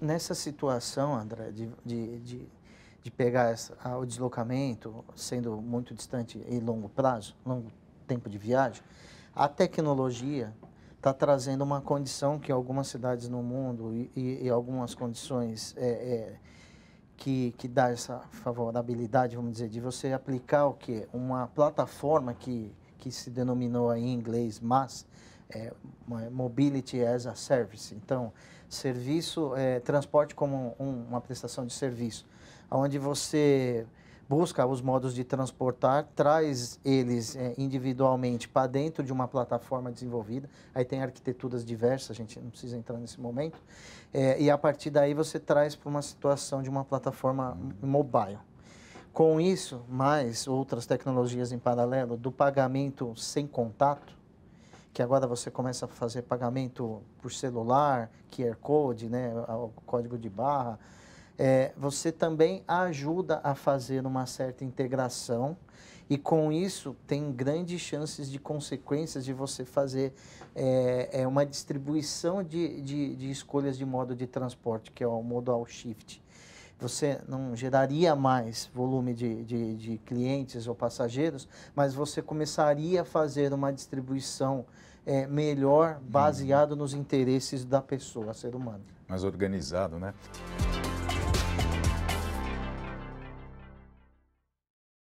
nessa situação, André, de, de, de, de pegar essa, ah, o deslocamento, sendo muito distante e longo prazo, longo tempo de viagem, a tecnologia está trazendo uma condição que algumas cidades no mundo e, e, e algumas condições é, é, que, que dá essa favorabilidade, vamos dizer, de você aplicar o quê? Uma plataforma que, que se denominou aí em inglês, mas é, mobility as a service, então serviço, é, transporte como um, uma prestação de serviço, onde você busca os modos de transportar, traz eles é, individualmente para dentro de uma plataforma desenvolvida. Aí tem arquiteturas diversas, a gente não precisa entrar nesse momento. É, e a partir daí você traz para uma situação de uma plataforma mobile. Com isso, mais outras tecnologias em paralelo, do pagamento sem contato, que agora você começa a fazer pagamento por celular, QR Code, né, o código de barra, é, você também ajuda a fazer uma certa integração e com isso tem grandes chances de consequências de você fazer é, é uma distribuição de, de, de escolhas de modo de transporte, que é o modal shift você não geraria mais volume de, de, de clientes ou passageiros, mas você começaria a fazer uma distribuição é, melhor uhum. baseado hum. nos interesses da pessoa, ser humano. Mais organizado, né?